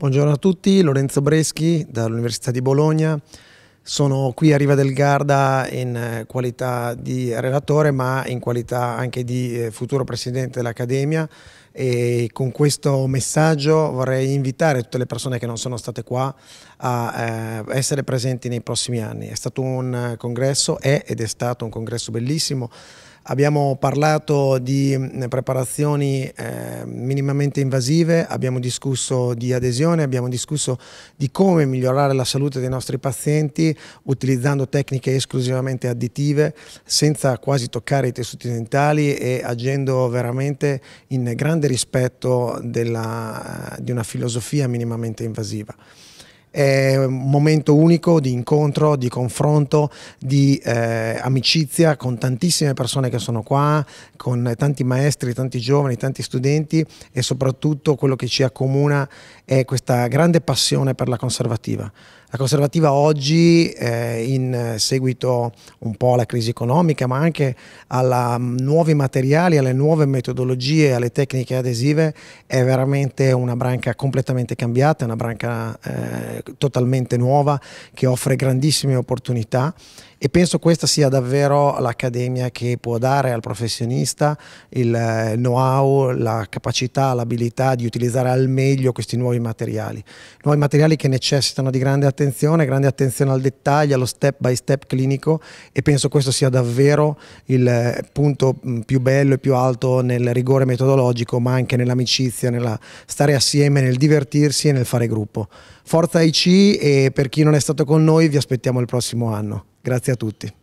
Buongiorno a tutti, Lorenzo Breschi dall'Università di Bologna. Sono qui a Riva del Garda in qualità di relatore ma in qualità anche di eh, futuro presidente dell'Accademia e con questo messaggio vorrei invitare tutte le persone che non sono state qua a eh, essere presenti nei prossimi anni. È stato un eh, congresso, è ed è stato un congresso bellissimo Abbiamo parlato di preparazioni eh, minimamente invasive, abbiamo discusso di adesione, abbiamo discusso di come migliorare la salute dei nostri pazienti utilizzando tecniche esclusivamente additive, senza quasi toccare i tessuti dentali e agendo veramente in grande rispetto della, di una filosofia minimamente invasiva è un momento unico di incontro, di confronto, di eh, amicizia con tantissime persone che sono qua, con tanti maestri, tanti giovani, tanti studenti e soprattutto quello che ci accomuna è questa grande passione per la conservativa. La conservativa oggi, eh, in seguito un po' alla crisi economica, ma anche ai mm, nuovi materiali, alle nuove metodologie, alle tecniche adesive, è veramente una branca completamente cambiata, una branca eh, totalmente nuova che offre grandissime opportunità e penso questa sia davvero l'accademia che può dare al professionista il eh, know-how, la capacità, l'abilità di utilizzare al meglio questi nuovi materiali. Nuovi materiali che necessitano di grande attenzione attenzione, grande attenzione al dettaglio, allo step by step clinico e penso questo sia davvero il eh, punto mm, più bello e più alto nel rigore metodologico, ma anche nell'amicizia, nella stare assieme, nel divertirsi e nel fare gruppo. Forza IC e per chi non è stato con noi vi aspettiamo il prossimo anno. Grazie a tutti.